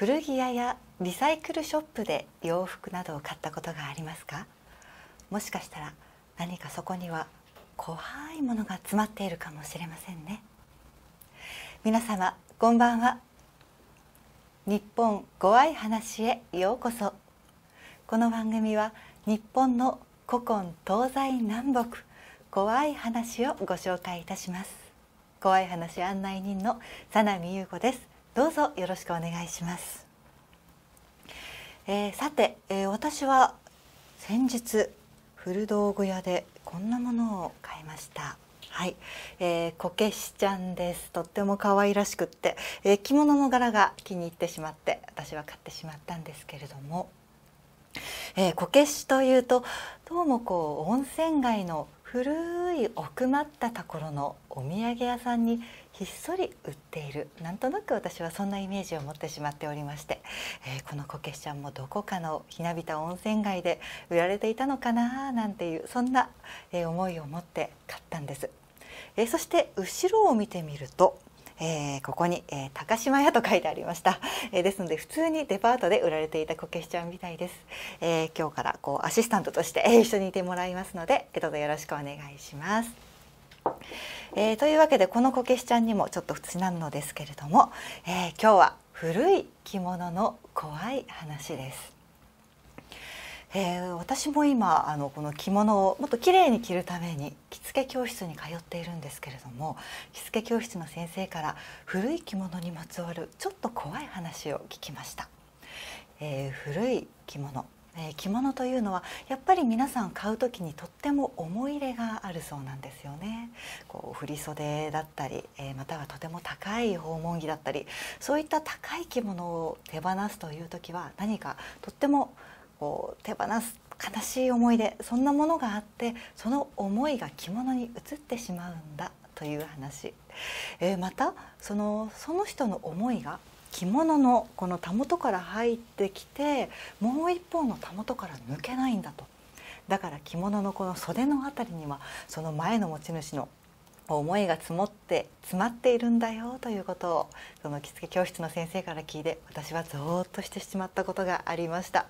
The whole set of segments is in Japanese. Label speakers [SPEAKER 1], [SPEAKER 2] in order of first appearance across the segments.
[SPEAKER 1] 古着屋やリサイクルショップで洋服などを買ったことがありますかもしかしたら何かそこには怖いものが詰まっているかもしれませんね皆様こんばんは日本怖い話へようこそこの番組は日本の古今東西南北怖い話をご紹介いたします怖い話案内人の佐奈美優子ですどうぞよろしくお願いします、えー、さて、えー、私は先日古道具屋でこんなものを買いましたはい、えー、こけしちゃんですとっても可愛らしくって、えー、着物の柄が気に入ってしまって私は買ってしまったんですけれども、えこけしというとどうもこう温泉街の古い奥まったところのお土産屋さんにひっそり売っているなんとなく私はそんなイメージを持ってしまっておりまして、えー、このこけしちゃんもどこかのひなびた温泉街で売られていたのかななんていうそんな、え思いを持って買ったんです、えー、そして後ろを見てみるとえー、ここに、えー、高島屋と書いてありました、えー、ですので普通にデパートで売られていたこけしちゃんみたいです、え今日からこうアシスタントとして、一緒にいてもらいますので、どうぞよろしくお願いしますえー、というわけでこのこけしちゃんにもちょっと議なのですけれども、えー、今日は古い着物の怖い話です。えー、私も今あのこの着物をもっと綺麗に着るために着付け教室に通っているんですけれども着付け教室の先生から古い着物にまつわるちょっと怖い話を聞きました、えー、古い着物えー、着物というのはやっぱり皆さん買う時にとっても思い入れがあるそうなんですよねこう振袖だったり、えー、またはとても高い訪問着だったりそういった高い着物を手放すという時は何かとってもこう手放す悲しい思い出そんなものがあってその思いが着物に移ってしまうんだという話、えー、またそのその人の思いが着物のこのたもとから入ってきてもう一方のたもとから抜けないんだとだから着物のこの袖の辺りにはその前の持ち主の思いが積もって詰まっているんだよということをその着付け教室の先生から聞いて私はゾーッとしてしまったことがありました、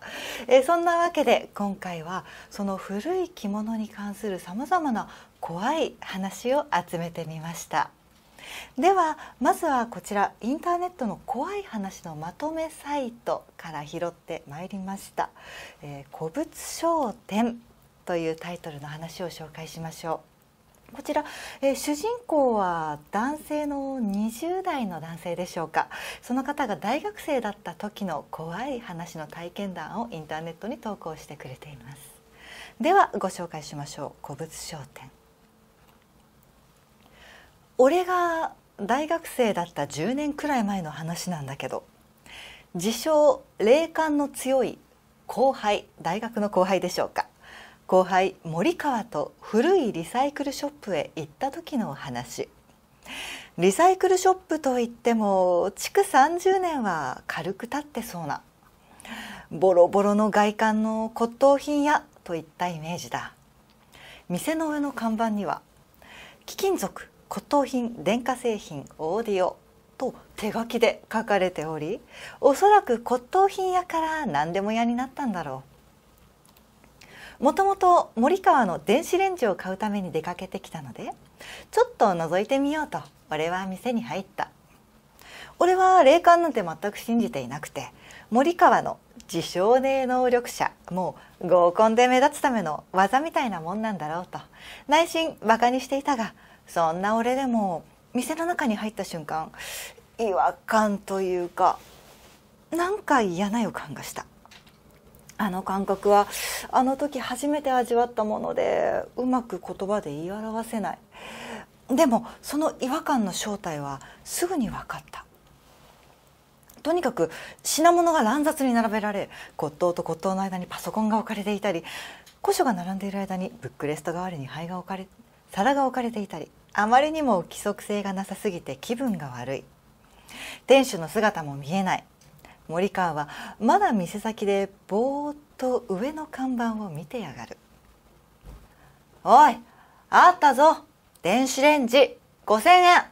[SPEAKER 1] えー、そんなわけで今回はその古い着物に関するさまざまな怖い話を集めてみました。ではまずはこちらインターネットの怖い話のまとめサイトから拾ってまいりました「えー、古物商店」というタイトルの話を紹介しましょう。こちら、えー、主人公は男性の20代の男性でしょうかその方が大学生だった時の怖い話の体験談をインターネットに投稿してくれていますではご紹介しましょう古物商店俺が大学生だった10年くらい前の話なんだけど自称霊感の強い後輩大学の後輩でしょうか後輩森川と古いリサイクルショップへ行った時のお話リサイクルショップといっても築30年は軽く経ってそうなボロボロの外観の骨董品屋といったイメージだ店の上の看板には貴金属骨董品電化製品オーディオと手書きで書かれておりおそらく骨董品屋から何でも屋になったんだろうもともと森川の電子レンジを買うために出かけてきたのでちょっと覗いてみようと俺は店に入った俺は霊感なんて全く信じていなくて森川の自称霊能力者もう合コンで目立つための技みたいなもんなんだろうと内心バカにしていたがそんな俺でも店の中に入った瞬間違和感というかなんか嫌な予感がしたあの感覚はあの時初めて味わったものでうまく言葉で言い表せないでもその違和感の正体はすぐに分かったとにかく品物が乱雑に並べられ骨董と骨董の間にパソコンが置かれていたり古書が並んでいる間にブックレスト代わりに灰が置かれ皿が置かれていたりあまりにも規則性がなさすぎて気分が悪い店主の姿も見えない森川はまだ店先でぼーっと上の看板を見てやがる「おいあったぞ電子レンジ5,000円!」っ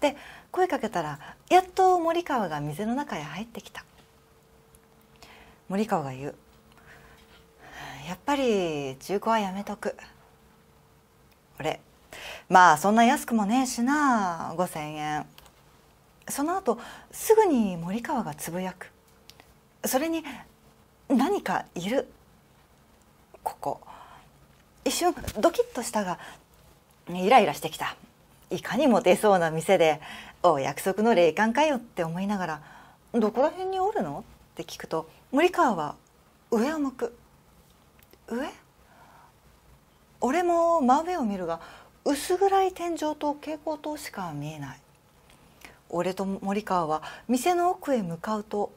[SPEAKER 1] て声かけたらやっと森川が店の中へ入ってきた森川が言う「やっぱり中古はやめとく」俺まあそんな安くもねえしな5,000円その後すぐに森川がつぶやくそれに「何かいる」ここ一瞬ドキッとしたがイライラしてきたいかにも出そうな店で「お約束の霊感かよ」って思いながら「どこら辺におるの?」って聞くと森川は上を向く上俺も真上を見るが薄暗い天井と蛍光灯しか見えない俺と森川は店の奥へ向かうと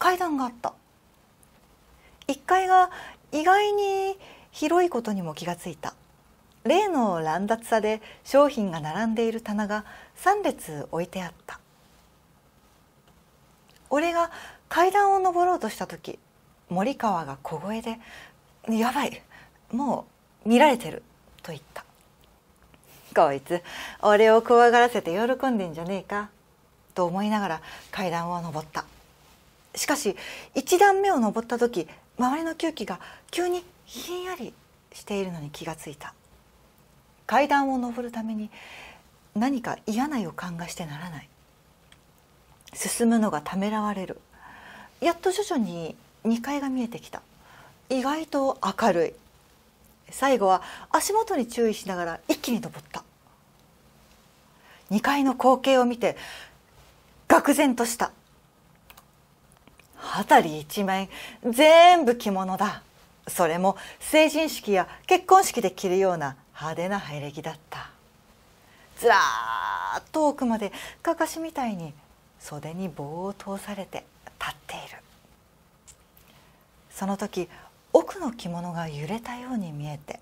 [SPEAKER 1] 階段があった1階が意外に広いことにも気がついた例の乱雑さで商品が並んでいる棚が3列置いてあった俺が階段を上ろうとした時森川が小声で「やばいもう見られてる」と言ったこいつ俺を怖がらせて喜んでんじゃねえかと思いながら階段を上ったしかし1段目を上った時周りの空気が急にひんやりしているのに気がついた階段を上るために何か嫌な予感がしてならない進むのがためらわれるやっと徐々に2階が見えてきた意外と明るい最後は足元に注意しながら一気に登った2階の光景を見て愕然とした辺り一面全部着物だそれも成人式や結婚式で着るような派手な拝歴だったずらーっと奥までかかしみたいに袖に棒を通されて立っているその時奥の着物が揺れたように見えて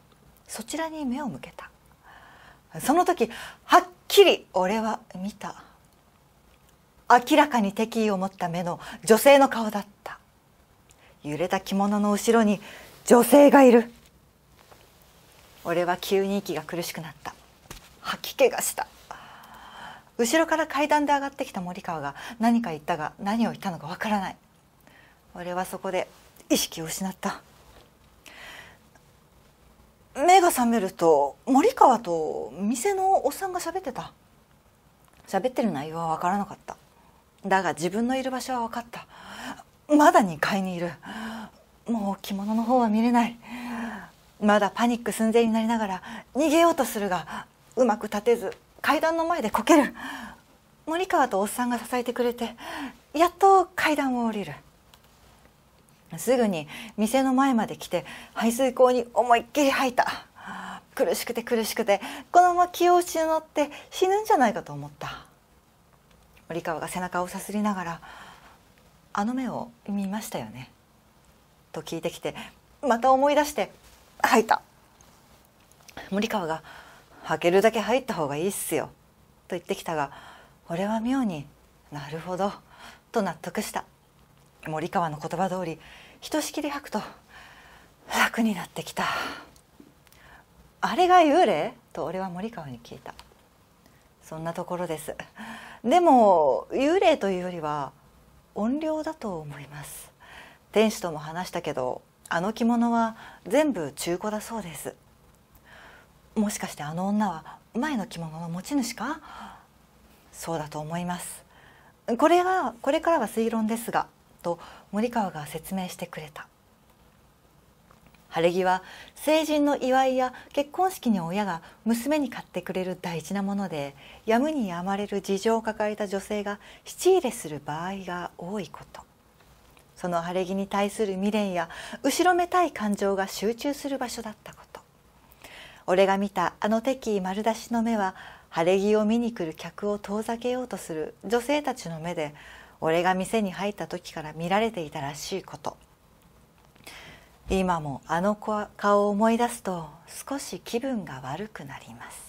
[SPEAKER 1] そちらに目を向けたその時はっきり俺は見た明らかに敵意を持った目の女性の顔だった揺れた着物の後ろに女性がいる俺は急に息が苦しくなった吐き気がした後ろから階段で上がってきた森川が何か言ったが何を言ったのかわからない俺はそこで意識を失った目が覚めると森川と店のおっさんが喋ってた喋ってる内容は分からなかっただが自分のいる場所は分かったまだ2階にいるもう着物の方は見れないまだパニック寸前になりながら逃げようとするがうまく立てず階段の前でこける森川とおっさんが支えてくれてやっと階段を降りるすぐに店の前まで来て排水口に思いっきり吐いた苦しくて苦しくてこのまま気を失って死ぬんじゃないかと思った森川が背中をさすりながら「あの目を見ましたよね」と聞いてきてまた思い出して「吐いた」森川が「吐けるだけ入った方がいいっすよ」と言ってきたが俺は妙になるほどと納得した森川の言葉通りひとしきり吐くと楽になってきたあれが幽霊と俺は森川に聞いたそんなところですでも幽霊というよりは怨霊だと思います天使とも話したけどあの着物は全部中古だそうですもしかしてあの女は前の着物の持ち主かそうだと思いますこれはこれからは推論ですがと森川が説明してくれた晴れ着は成人の祝いや結婚式に親が娘に買ってくれる大事なものでやむにやまれる事情を抱えた女性が質入れする場合が多いことその晴れ着に対する未練や後ろめたい感情が集中する場所だったこと俺が見たあの敵意丸出しの目は晴れ着を見に来る客を遠ざけようとする女性たちの目で俺が店に入った時から見られていたらしいこと今もあの顔を思い出すと少し気分が悪くなります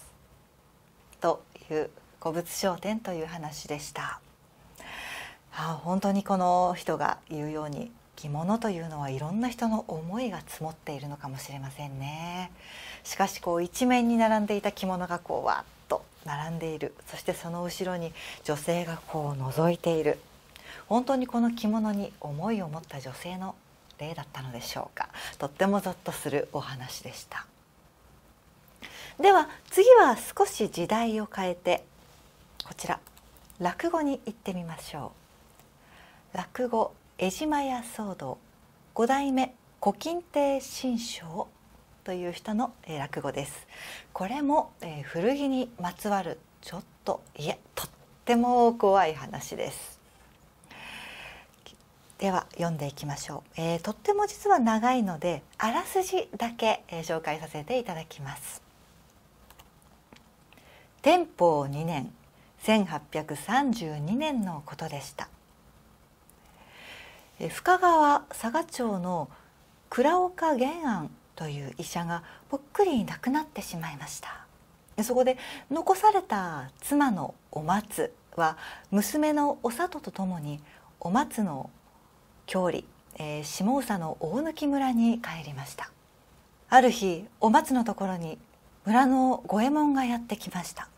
[SPEAKER 1] という古物商店という話でした、ああ、本当にこの人が言うように着物というのはいろんな人の思いが積もっているのかもしれませんねしかしこう一面に並んでいた着物がこうわっと並んでいるそしてその後ろに女性がこう覗いている本当にこの着物に思いを持った女性の例だったのでしょうかとってもぞっとするお話でしたでは次は少し時代を変えてこちら落語に行ってみましょう落語江島屋騒動五代目古今亭新章という人の落語ですこれも古着にまつわるちょっといえとっても怖い話ですでは読んでいきましょう、えー、とっても実は長いのであらすじだけ、えー、紹介させていただきます天保2年1832年のことでしたえ深川佐賀町の倉岡玄庵という医者がぽっくり亡くなってしまいましたそこで残された妻のお松は娘のお里とともにお松の郷里、えー、下総の大貫村に帰りましたある日お松のところに村の五右衛門がやってきました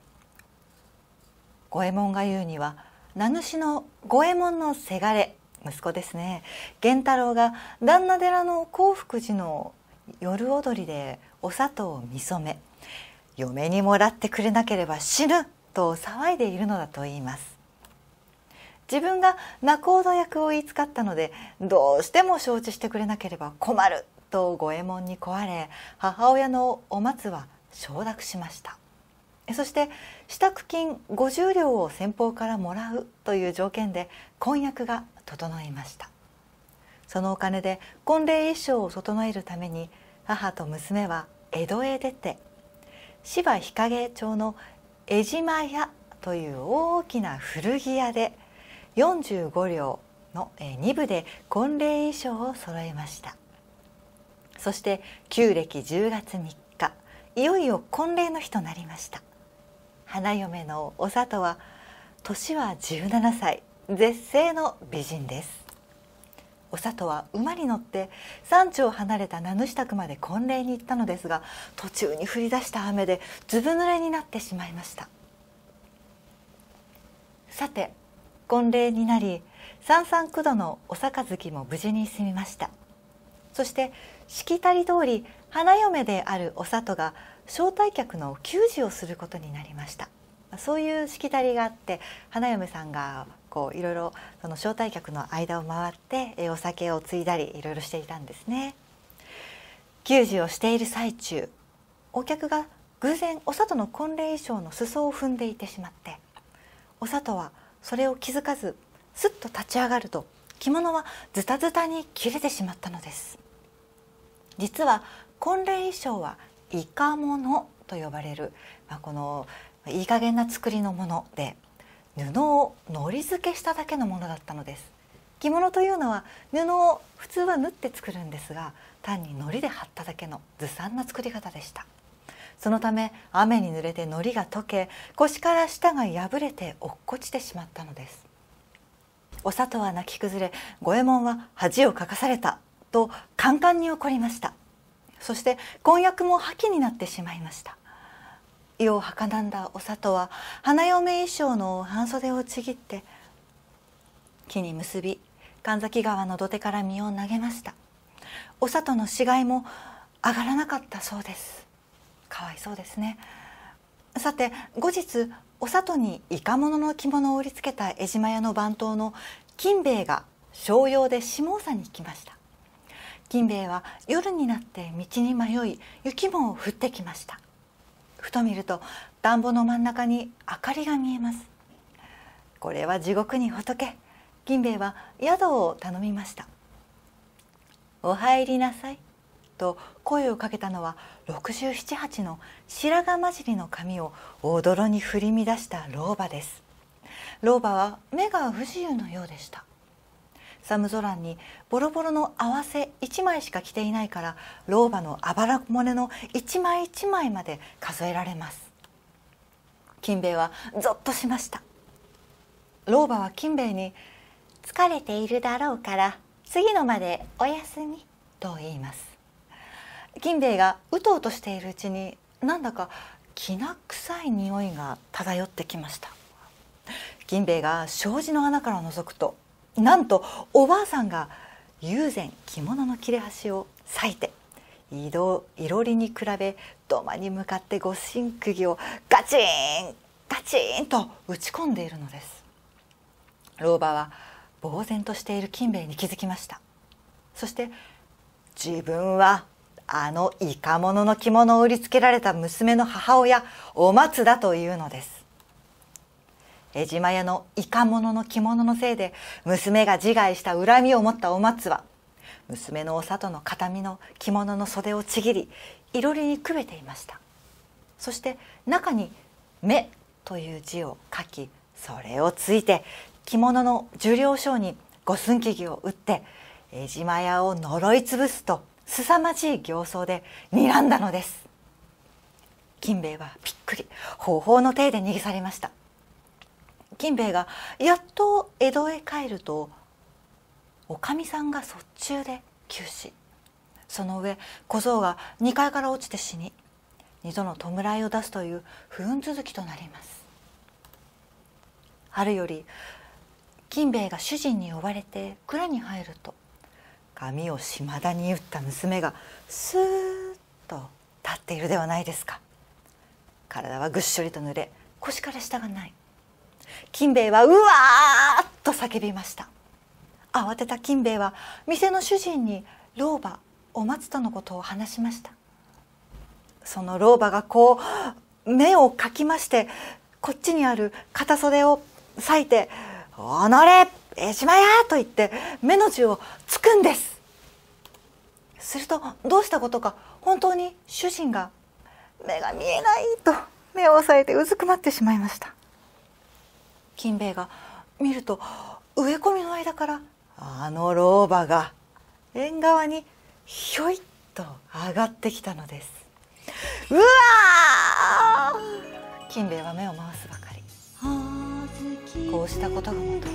[SPEAKER 1] 五右衛門が言うには名主の五右衛門のせがれ息子ですね源太郎が旦那寺の興福寺の夜踊りでお里を見初め嫁にもらってくれなければ死ぬと騒いでいるのだと言います自分が仲人役を言いつかったのでどうしても承知してくれなければ困ると五右衛門に壊れ母親のお松は承諾しましたそして支度金50両を先方からもらうという条件で婚約が整いましたそのお金で婚礼衣装を整えるために母と娘は江戸へ出て芝日陰町の江島屋という大きな古着屋で45両の2部で婚礼衣装を揃えましたそして旧暦10月3日いよいよ婚礼の日となりました花嫁のお里は年は17歳絶世の美人ですお里は馬に乗って山頂を離れた名主宅まで婚礼に行ったのですが途中に降り出した雨でずぶ濡れになってしまいましたさて婚礼になり三三九度のお杯も無事に済みましたそしてしきたり通り花嫁であるお里が招待客の給仕をすることになりましたそういうしきたりがあって花嫁さんがこういろいろその招待客の間を回ってお酒を継いだりいろいろしていたんですね給仕をしている最中お客が偶然お里の婚礼衣装の裾を踏んでいてしまってお里は「それを気づかずすっと立ち上がると着物はズタズタに切れてしまったのです実は婚礼衣装は「イカモノ」と呼ばれる、まあ、このいい加減な作りのもので布を糊付けしただけのものだったのです着物というのは布を普通は縫って作るんですが単に糊で貼っただけのずさんな作り方でしたそのため雨に濡れてのりが溶け腰から舌が破れて落っこちてしまったのですお里は泣き崩れ五右衛門は恥をかかされたとカンカンに怒りましたそして婚約も破棄になってしまいました世をはかなんだお里は花嫁衣装の半袖をちぎって木に結び神崎川の土手から身を投げましたお里の死骸も上がらなかったそうですかわいそうですねさて後日お里にイカ物の着物を売りつけた江島屋の番頭の金兵衛が商用で下総に来ました金兵衛は夜になって道に迷い雪も降ってきましたふと見ると田んぼの真ん中に明かりが見えますこれは地獄に仏金兵衛は宿を頼みましたお入りなさいと声をかけたのは六十七八の白髪混じりの髪を大泥に振り乱した老婆です老婆は目が不自由のようでした寒空にボロボロの合わせ一枚しか着ていないから老婆のあばら骨の一枚一枚まで数えられます金兵衛はぞっとしました老婆は金兵衛に「疲れているだろうから次のまでお休み」と言います金兵衛がうとうとしているうちになんだかきな臭い匂いが漂ってきました金兵衛が障子の穴から覗くとなんとおばあさんが友禅着物の切れ端を裂いて移動いろりに比べ土間に向かって御神釘をガチンガチンと打ち込んでいるのです老婆は呆然としている金兵衛に気づきましたそして自分はあのイカモノの着物を売りつけられた娘の母親お松だというのです江島屋のイカモノの着物のせいで娘が自害した恨みを持ったお松は娘のお里の形見の着物の袖をちぎりいろりにくべていましたそして中に「目」という字を書きそれをついて着物の受領証に五寸木を打って江島屋を呪い潰すと凄まじい形相で睨んだのです金兵衛はびっくり方法の手で逃げ去りました金兵衛がやっと江戸へ帰るとおかみさんが卒中で急死その上小僧が2階から落ちて死に二度の弔いを出すという不運続きとなります春より金兵衛が主人に呼ばれて蔵に入ると髪を島田に打った娘がスーッと立っているではないですか体はぐっしょりと濡れ腰から下がない金兵衛はうわーっと叫びました慌てた金兵衛は店の主人に老婆お松とのことを話しましたその老婆がこう目をかきましてこっちにある片袖を裂いて「おのれ!」えしまや!」と言って目の字をつくんですするとどうしたことか本当に主人が「目が見えない!」と目を押さえてうずくまってしまいました金兵衛が見ると植え込みの間からあの老婆が縁側にひょいっと上がってきたのですうわ金兵衛は目を回すこうしたことがもとで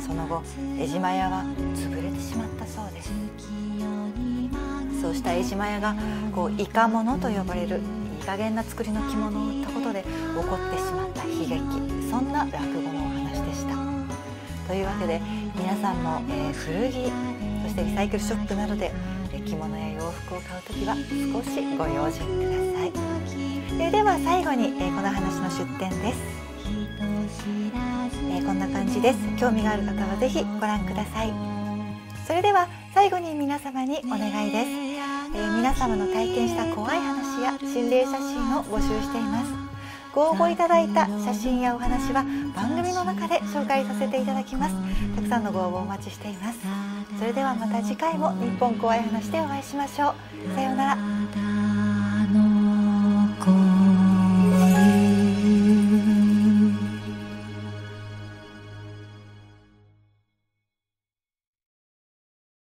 [SPEAKER 1] その後江島屋は潰れてしまったそうですそうした江島屋がこういかものと呼ばれるいい加減な作りの着物を売ったことで起こってしまった悲劇そんな落語のお話でしたというわけで皆さんも、えー、古着そしてリサイクルショップなどで着物や洋服を買うときは少しご用心くださいでは最後に、えー、この話の出典ですえー、こんな感じです興味がある方はぜひご覧くださいそれでは最後に皆様にお願いです、えー、皆様の体験した怖い話や心霊写真を募集していますご応募いただいた写真やお話は番組の中で紹介させていただきますたくさんのご応募お待ちしていますそれではまた次回も日本怖い話でお会いしましょうさようなら